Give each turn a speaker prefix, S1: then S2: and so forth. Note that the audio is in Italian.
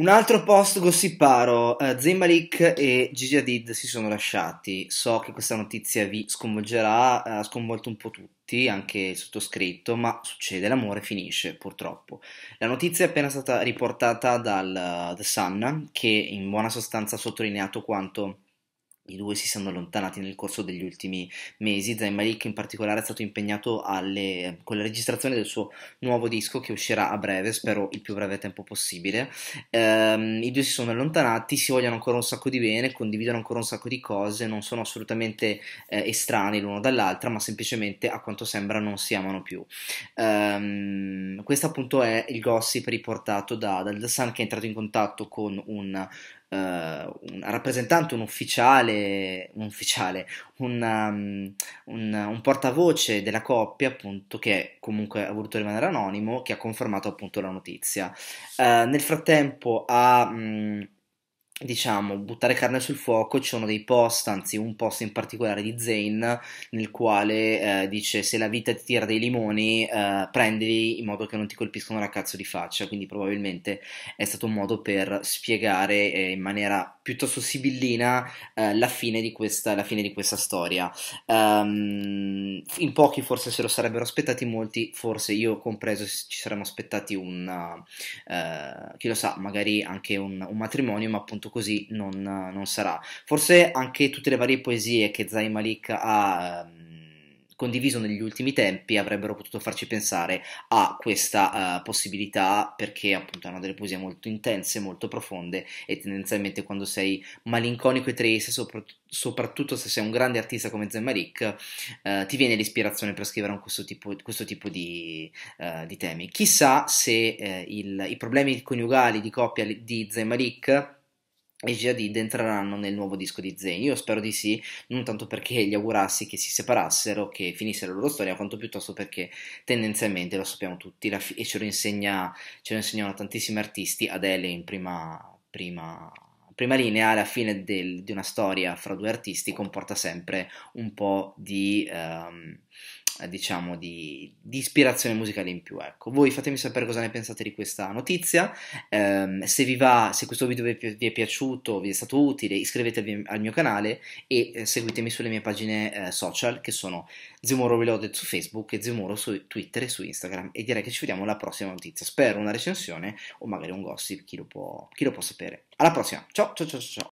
S1: Un altro post gossiparo, uh, eh, Zayn Malik e Gigi Hadid si sono lasciati. So che questa notizia vi sconvolgerà, eh, ha uh, sconvolto un po' tutti, anche il sottoscritto, ma succede, l'amore finisce purtroppo. La notizia è appena stata riportata dal uh, The Sun, che in buona sostanza ha sottolineato quanto i due si sono allontanati nel corso degli ultimi mesi. Zayn Malik in particolare è stato impegnato alle, con la registrazione del suo nuovo disco che uscirà a breve, spero il più breve tempo possibile. Ehm, I due si sono allontanati, si vogliono ancora un sacco di bene, condividono ancora un sacco di cose, non sono assolutamente eh, estranei l'uno dall'altra, ma semplicemente a quanto sembra non si amano più. Ehm, questo appunto è il gossip riportato da, dal The Sun che è entrato in contatto con un uh, un rappresentante, un ufficiale, un, ufficiale una, um, un, un, portavoce della coppia, appunto, che comunque ha voluto rimanere anonimo, che ha confermato appunto la notizia. Uh, nel frattempo ha. Um, diciamo, buttare carne sul fuoco, ci sono dei post, anzi un post in particolare di Zane, nel quale eh, dice se la vita ti tira dei limoni, eh, prendili in modo che non ti colpiscono la cazzo di faccia, quindi probabilmente è stato un modo per spiegare eh, in maniera piuttosto sibillina eh, la fine di questa, fine di questa storia. Um, in pochi forse se lo sarebbero aspettati, molti forse io compreso ci saremmo aspettati un, uh, chi lo sa, magari anche un, un matrimonio, ma appunto così non, non sarà. Forse anche tutte le varie poesie che Zayn Malik ha ehm, condiviso negli ultimi tempi avrebbero potuto farci pensare a questa uh, possibilità perché appunto hanno delle poesie molto intense, molto profonde e tendenzialmente quando sei malinconico e triste, sopra- soprattutto se sei un grande artista come Zemmarik, uh, eh, ti viene l'ispirazione per scrivere questo tipo, questo tipo di, uh, di, temi. Chissà se il, i problemi coniugali di coppia di Malik e Jadid entreranno nel nuovo disco di Zayn. Io spero di sì, non tanto perché gli augurassi che si separassero, che finisse la loro storia, quanto piuttosto perché tendenzialmente lo sappiamo tutti fi- e ce lo, insegna, ce lo insegnano tantissimi artisti, Adele in prima, prima prima linea alla fine del, di una storia fra due artisti comporta sempre un po' di, um, eh, diciamo di, di, ispirazione musicale in più ecco voi fatemi sapere cosa ne pensate di questa notizia ehm, se vi va se questo video vi è, vi è, piaciuto vi è stato utile iscrivetevi al mio canale e eh, seguitemi sulle mie pagine eh, social che sono Zimoro Reloaded su Facebook e Zimoro su Twitter e su Instagram e direi che ci vediamo alla prossima notizia spero una recensione o magari un gossip chi lo può, chi lo può sapere alla prossima ciao ciao ciao ciao